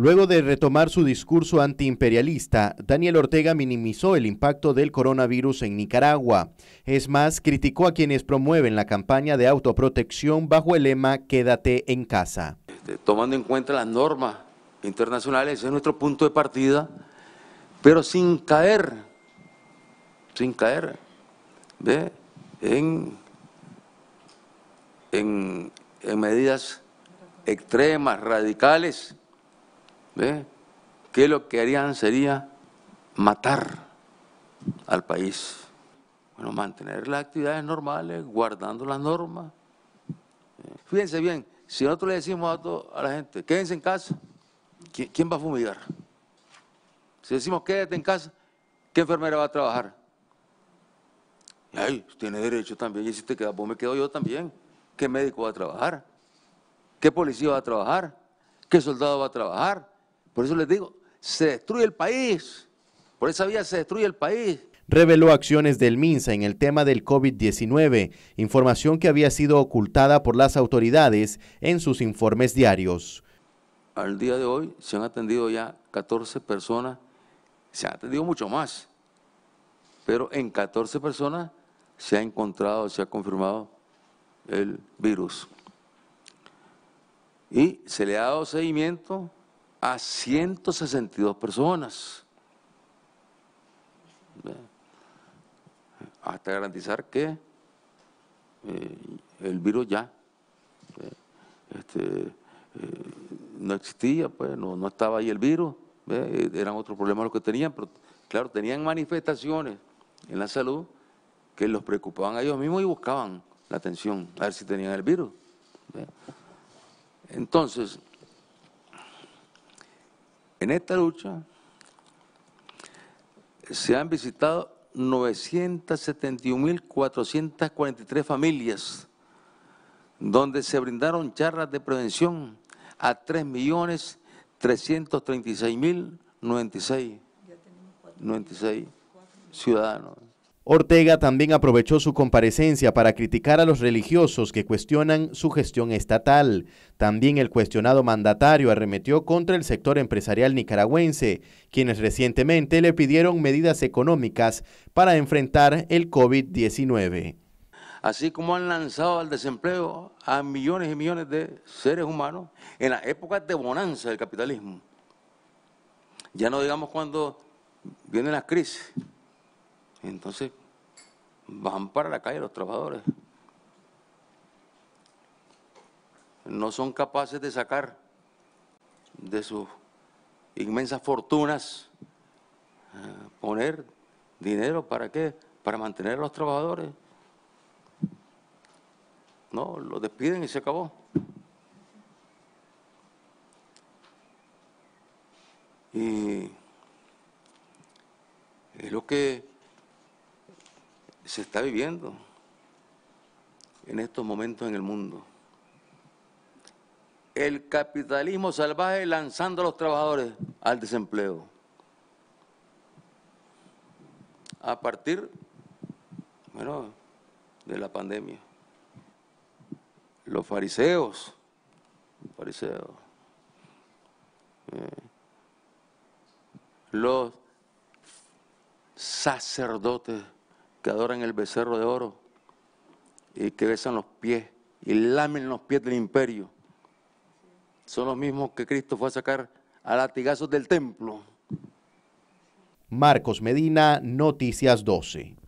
Luego de retomar su discurso antiimperialista, Daniel Ortega minimizó el impacto del coronavirus en Nicaragua. Es más, criticó a quienes promueven la campaña de autoprotección bajo el lema Quédate en casa. Este, tomando en cuenta las normas internacionales, es nuestro punto de partida, pero sin caer, sin caer en medidas extremas, radicales ¿Qué Que lo que harían sería matar al país. Bueno, mantener las actividades normales, guardando las normas. ¿Eh? Fíjense bien, si nosotros le decimos a, la gente, quédense en casa, ¿quién, va a fumigar? Si decimos quédate en casa, ¿qué enfermera va a trabajar? Ay, tiene derecho también, y si te quedas, vos me quedo yo también. ¿Qué médico va a trabajar? ¿Qué policía va a trabajar? ¿Qué soldado va a trabajar? Por eso les digo, se destruye el país. Por esa vía se destruye el país reveló acciones del MINSA en el tema del COVID-19, información que había sido ocultada por las autoridades en sus informes diarios. Al día de hoy se han atendido ya 14 personas, se han atendido mucho más, pero en 14 personas se ha encontrado, se ha confirmado el virus. Y se le ha dado seguimiento a 162 personas. Hasta garantizar que eh, el virus ya este, eh, no existía, pues no, no, estaba ahí el virus, eran otros problemas los que tenían, pero claro, tenían manifestaciones en la salud que los preocupaban a ellos mismos y buscaban la atención, a ver si tenían el virus. Entonces, en esta lucha se han visitado 971.443 familias, donde se brindaron charlas de prevención a 3.336.096 ciudadanos. Ortega también aprovechó su comparecencia para criticar a los religiosos que cuestionan su gestión estatal. También el cuestionado mandatario arremetió contra el sector empresarial nicaragüense, quienes recientemente le pidieron medidas económicas para enfrentar el COVID-19. Así como han lanzado al desempleo a millones y millones de seres humanos en las épocas de bonanza del capitalismo. Ya no digamos cuando vienen las crisis. Entonces, van para la calle los trabajadores. No son capaces de sacar de sus inmensas fortunas, eh, poner dinero para qué, para mantener a los trabajadores. No, lo despiden y se acabó. Y es lo que se está viviendo en estos momentos en el mundo. El capitalismo salvaje lanzando a los trabajadores al desempleo. A partir, bueno, de la pandemia. Los fariseos, fariseos, eh, los sacerdotes que adoran el becerro de oro y que besan los pies y lamen los pies del imperio. Son los mismos que Cristo fue a sacar a latigazos del templo. Marcos Medina, Noticias 12.